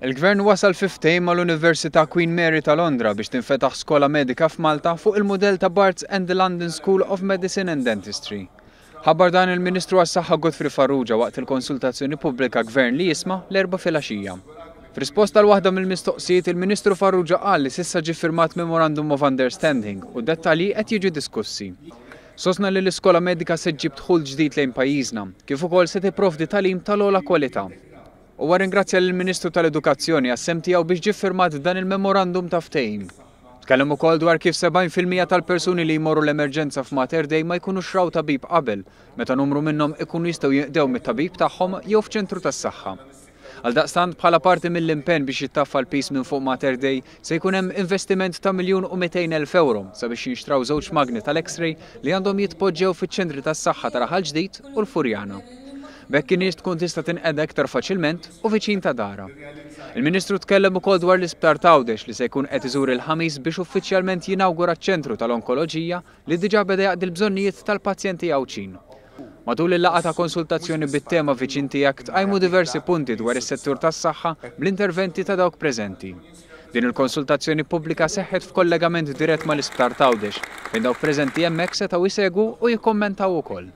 Il-gvern wasal ma mal-Università Queen Mary ta' Londra biex tinfetaħ skola medika f'Malta fuq il model ta' Barts and the London School of Medicine and Dentistry. Ħabbar dan il-Ministru għas-Saħħa Godfrey Farrugia waqt il-konsultazzjoni pubblika gvern li jisma l-erba filgħaxija. F'risposta l-waħda mill-mistoqsijiet, il-Ministru Farrugia qal li sissa ġi firmat Memorandum of Understanding u dettali qed jiġu diskussi. Sosna li l-iskola medika se ġib dħul ġdid lejn pajjiżna, kif ukoll se tipprovdi tal-im tal ogħla kwalità u għaringrazzja l-Ministru tal-Edukazzjoni għassem tijaw biex ġiffirmat dan il-memorandum ta' ftejn. Tkellem ukoll dwar kif 70% tal-persuni li jmorru l-emerġenza f'Mater Dej ma jkunu xraw tabib qabel, meta numru minnhom ikunu jistgħu jinqdew mit-tabib tagħhom jew f'ċentru tas-saħħa. Għal daqstant bħala parti mill-impen biex jittaffa l-pis minn fuq Mater Dej se jkun hemm investiment ta' miljun u 200 elf euro sabiex jinxtraw żewġ magni tal-X-ray li għandhom jitpoġġew fiċ-ċentri tas-saħħa ta' raħal ġdid u l-Furjana. Bekk tkun tista' tinqeda iktar faċilment u viċin ta' dara. Il-Ministru tkellem ukoll dwar l-isptar tawdex li se jkun qed iżur il-ħamis biex uffiċjalment jinawgura ċ-ċentru tal-onkoloġija li diġà beda jaqdi bżonnijiet tal-pazjenti għawċin. Matul il-laqa ta' konsultazzjoni bit-tema viċin tiegħek tqajmu diversi punti dwar is-settur tas-saħħa bl-interventi ta' dawk preżenti. Din il-konsultazzjoni pubblika seħħet f'kollegament dirett mal-isptar tawdex, Fejn dawk preżenti hemmhekk setgħu isegu u jikkommentaw ukoll.